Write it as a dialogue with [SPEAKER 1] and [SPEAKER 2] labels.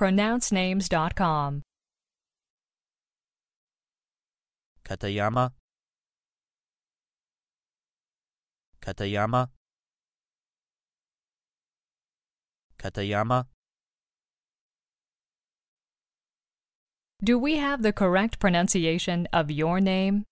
[SPEAKER 1] pronouncenames.com.
[SPEAKER 2] Katayama Katayama Katayama
[SPEAKER 1] Do we have the correct pronunciation of your name?